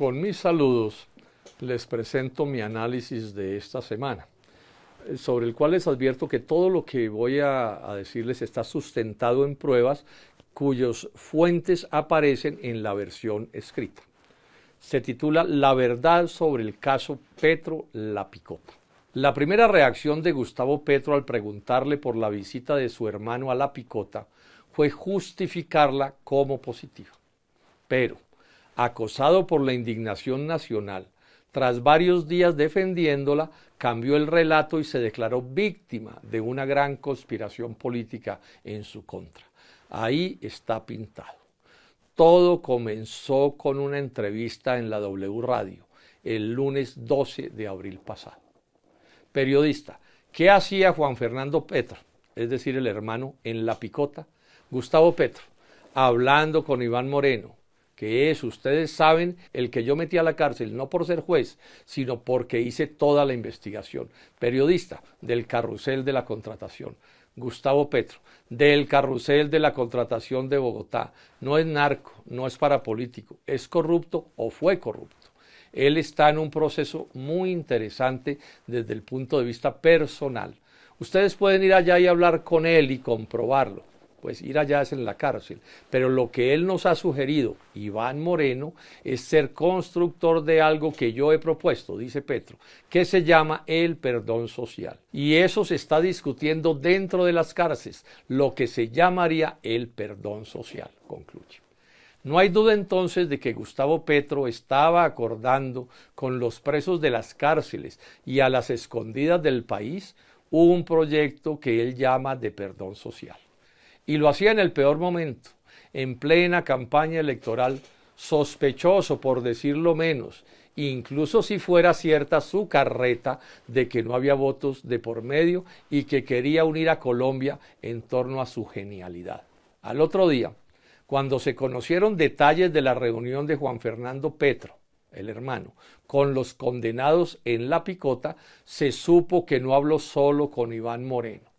Con mis saludos les presento mi análisis de esta semana, eh, sobre el cual les advierto que todo lo que voy a, decirles está sustentado en pruebas cuyas fuentes aparecen en la versión escrita. Se titula La verdad sobre el caso Petro La Picota. La primera reacción de Gustavo Petro al preguntarle por la visita de su hermano a La Picota fue justificarla como positiva. Pero acosado por la indignación nacional, tras varios días defendiéndola, cambió el relato y se declaró víctima de una gran conspiración política en su contra. Ahí está pintado. Todo comenzó con una entrevista en la W Radio el lunes 12 de abril pasado. Periodista, ¿qué hacía Juan Fernando Petro, es decir, el hermano, en La Picota? Gustavo Petro, hablando con Iván Moreno, que es, ustedes saben, el que yo metí a la cárcel, no por ser juez, sino porque hice toda la investigación. Periodista del carrusel de la contratación. Gustavo Petro, del carrusel de la contratación de Bogotá. No es narco, no es parapolítico, es corrupto o fue corrupto. Él está en un proceso muy interesante desde el punto de vista personal. Ustedes pueden ir allá y hablar con él y comprobarlo pues ir allá es en la cárcel. Pero lo que él nos ha sugerido, Iván Moreno, es ser constructor de algo que yo he propuesto, dice Petro, que se llama el perdón social. Y eso se está discutiendo dentro de las cárceles, lo que se llamaría el perdón social, concluye. No hay duda entonces de que Gustavo Petro estaba acordando con los presos de las cárceles y a las escondidas del país un proyecto que él llama de perdón social. Y lo hacía en el peor momento, en plena campaña electoral, sospechoso por decirlo menos, incluso si fuera cierta su carreta de que no había votos de por medio y que quería unir a Colombia en torno a su genialidad. Al otro día, cuando se conocieron detalles de la reunión de Juan Fernando Petro, el hermano, con los condenados en la picota, se supo que no habló solo con Iván Moreno.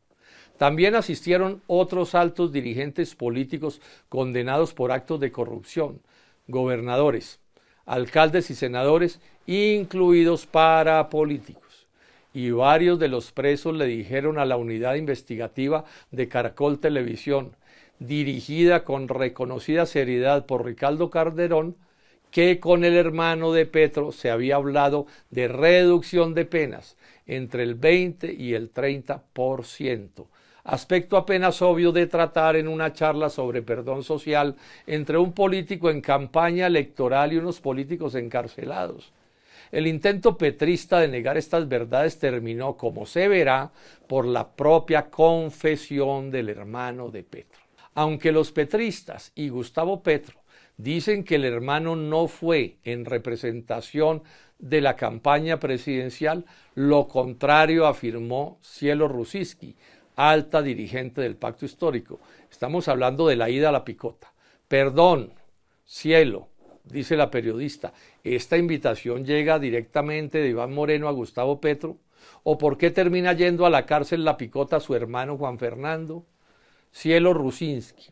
También asistieron otros altos dirigentes políticos condenados por actos de corrupción, gobernadores, alcaldes y senadores, incluidos parapolíticos. Y varios de los presos le dijeron a la unidad investigativa de Caracol Televisión, dirigida con reconocida seriedad por Ricardo Carderón, que con el hermano de Petro se había hablado de reducción de penas entre el 20 y el 30% aspecto apenas obvio de tratar en una charla sobre perdón social entre un político en campaña electoral y unos políticos encarcelados. El intento petrista de negar estas verdades terminó, como se verá, por la propia confesión del hermano de Petro. Aunque los petristas y Gustavo Petro dicen que el hermano no fue en representación de la campaña presidencial, lo contrario afirmó Cielo Rusiski, alta dirigente del pacto histórico. Estamos hablando de la ida a la picota. Perdón, cielo, dice la periodista, esta invitación llega directamente de Iván Moreno a Gustavo Petro. ¿O por qué termina yendo a la cárcel la picota su hermano Juan Fernando? Cielo Rusinski.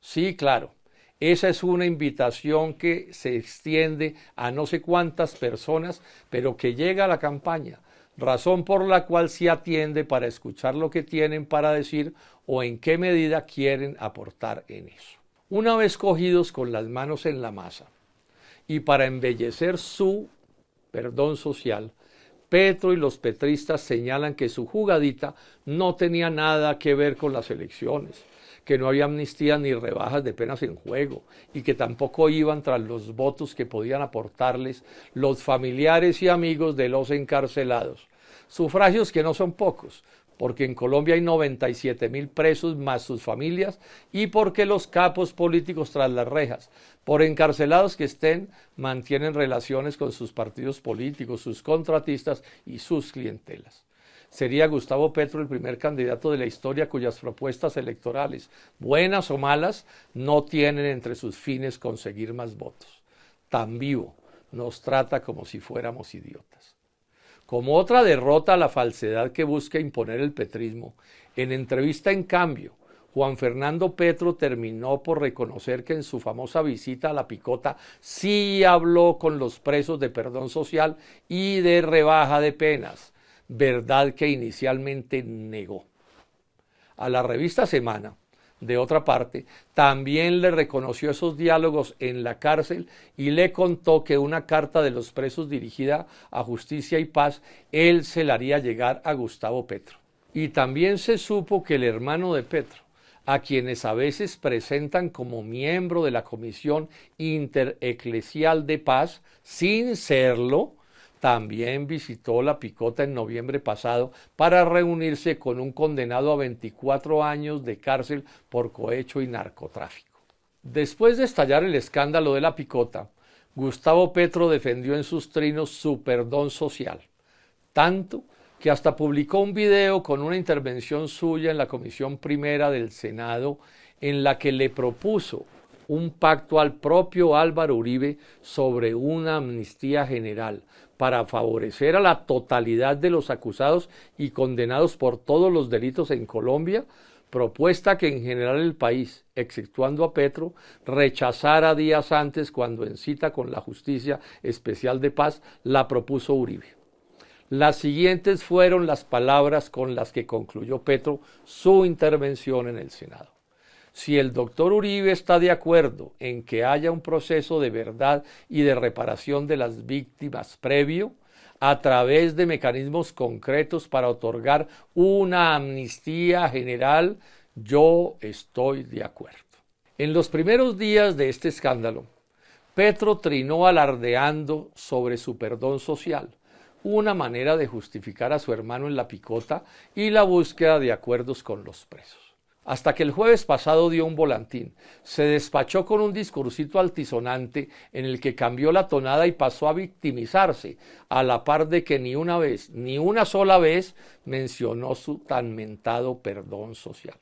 Sí, claro. Esa es una invitación que se extiende a no sé cuántas personas, pero que llega a la campaña razón por la cual se atiende para escuchar lo que tienen para decir o en qué medida quieren aportar en eso. Una vez cogidos con las manos en la masa y para embellecer su perdón social, Petro y los petristas señalan que su jugadita no tenía nada que ver con las elecciones, que no había amnistía ni rebajas de penas en juego y que tampoco iban tras los votos que podían aportarles los familiares y amigos de los encarcelados, Sufragios que no son pocos, porque en Colombia hay 97 mil presos más sus familias y porque los capos políticos tras las rejas, por encarcelados que estén, mantienen relaciones con sus partidos políticos, sus contratistas y sus clientelas. Sería Gustavo Petro el primer candidato de la historia cuyas propuestas electorales, buenas o malas, no tienen entre sus fines conseguir más votos. Tan vivo, nos trata como si fuéramos idiotas como otra derrota a la falsedad que busca imponer el petrismo. En entrevista en cambio, Juan Fernando Petro terminó por reconocer que en su famosa visita a la Picota sí habló con los presos de perdón social y de rebaja de penas, verdad que inicialmente negó. A la revista Semana, de otra parte, también le reconoció esos diálogos en la cárcel y le contó que una carta de los presos dirigida a Justicia y Paz, él se la haría llegar a Gustavo Petro. Y también se supo que el hermano de Petro, a quienes a veces presentan como miembro de la Comisión Intereclesial de Paz, sin serlo, también visitó La Picota en noviembre pasado para reunirse con un condenado a 24 años de cárcel por cohecho y narcotráfico. Después de estallar el escándalo de La Picota, Gustavo Petro defendió en sus trinos su perdón social, tanto que hasta publicó un video con una intervención suya en la Comisión Primera del Senado en la que le propuso un pacto al propio Álvaro Uribe sobre una amnistía general, para favorecer a la totalidad de los acusados y condenados por todos los delitos en Colombia, propuesta que en general el país, exceptuando a Petro, rechazara días antes cuando en cita con la Justicia Especial de Paz la propuso Uribe. Las siguientes fueron las palabras con las que concluyó Petro su intervención en el Senado. Si el doctor Uribe está de acuerdo en que haya un proceso de verdad y de reparación de las víctimas previo, a través de mecanismos concretos para otorgar una amnistía general, yo estoy de acuerdo. En los primeros días de este escándalo, Petro trinó alardeando sobre su perdón social, una manera de justificar a su hermano en la picota y la búsqueda de acuerdos con los presos hasta que el jueves pasado dio un volantín. Se despachó con un discursito altisonante en el que cambió la tonada y pasó a victimizarse, a la par de que ni una vez, ni una sola vez, mencionó su tan mentado perdón social.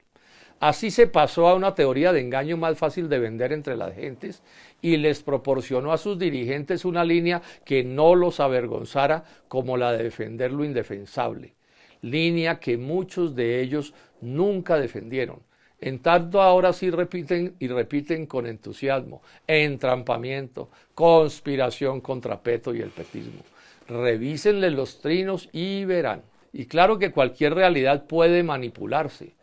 Así se pasó a una teoría de engaño más fácil de vender entre las gentes y les proporcionó a sus dirigentes una línea que no los avergonzara como la de defender lo indefensable, línea que muchos de ellos nunca defendieron. En tanto ahora sí repiten y repiten con entusiasmo, entrampamiento, conspiración contra Peto y el petismo. Revísenle los trinos y verán. Y claro que cualquier realidad puede manipularse,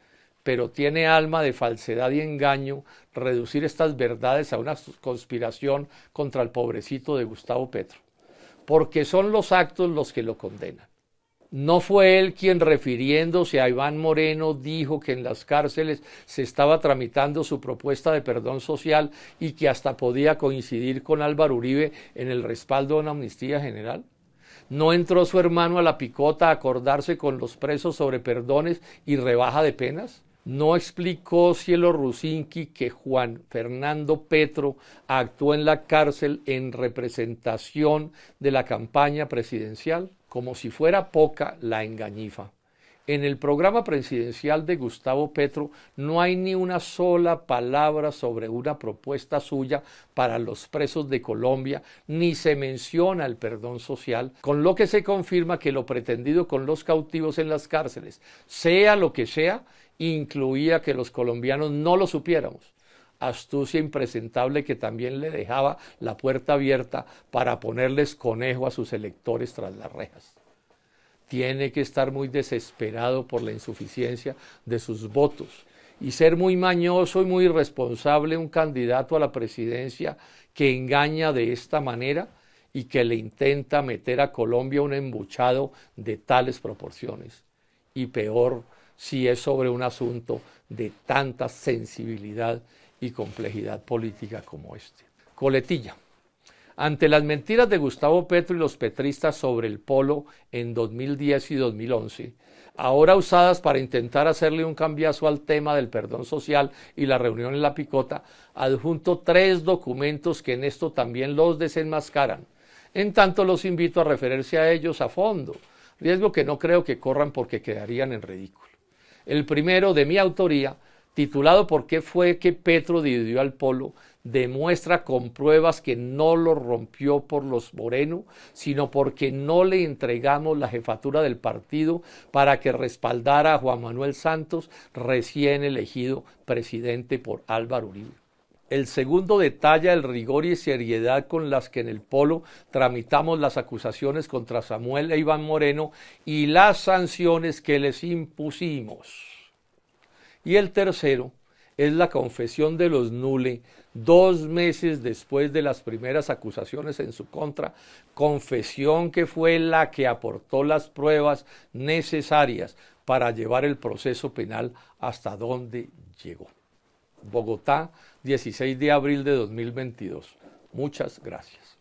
pero tiene alma de falsedad y engaño reducir estas verdades a una conspiración contra el pobrecito de Gustavo Petro, porque son los actos los que lo condenan. No fue él quien, refiriéndose a Iván Moreno, dijo que en las cárceles se estaba tramitando su propuesta de perdón social y que hasta podía coincidir con Álvaro Uribe en el respaldo a una amnistía general. No entró su hermano a la picota a acordarse con los presos sobre perdones y rebaja de penas. No explicó Cielo Rusinki que Juan Fernando Petro actuó en la cárcel en representación de la campaña presidencial como si fuera poca la engañifa. En el programa presidencial de Gustavo Petro no hay ni una sola palabra sobre una propuesta suya para los presos de Colombia, ni se menciona el perdón social, con lo que se confirma que lo pretendido con los cautivos en las cárceles, sea lo que sea, incluía que los colombianos no lo supiéramos astucia impresentable que también le dejaba la puerta abierta para ponerles conejo a sus electores tras las rejas. Tiene que estar muy desesperado por la insuficiencia de sus votos y ser muy mañoso y muy irresponsable un candidato a la presidencia que engaña de esta manera y que le intenta meter a Colombia un embuchado de tales proporciones. Y peor si es sobre un asunto de tanta sensibilidad y complejidad política como este. Coletilla. Ante las mentiras de Gustavo Petro y los petristas sobre el polo en 2010 y 2011, ahora usadas para intentar hacerle un cambiazo al tema del perdón social y la reunión en la picota, adjunto tres documentos que en esto también los desenmascaran. En tanto, los invito a referirse a ellos a fondo, riesgo que no creo que corran porque quedarían en ridículo. El primero, de mi autoría, titulado ¿Por qué fue que Petro dividió al polo? demuestra con pruebas que no lo rompió por los Moreno, sino porque no le entregamos la jefatura del partido para que respaldara a Juan Manuel Santos, recién elegido presidente por Álvaro Uribe. El segundo detalla el rigor y seriedad con las que en el polo tramitamos las acusaciones contra Samuel e Iván Moreno y las sanciones que les impusimos. Y el tercero es la confesión de los Nule, dos meses después de las primeras acusaciones en su contra, confesión que fue la que aportó las pruebas necesarias para llevar el proceso penal hasta donde llegó. Bogotá, 16 de abril de 2022. Muchas gracias.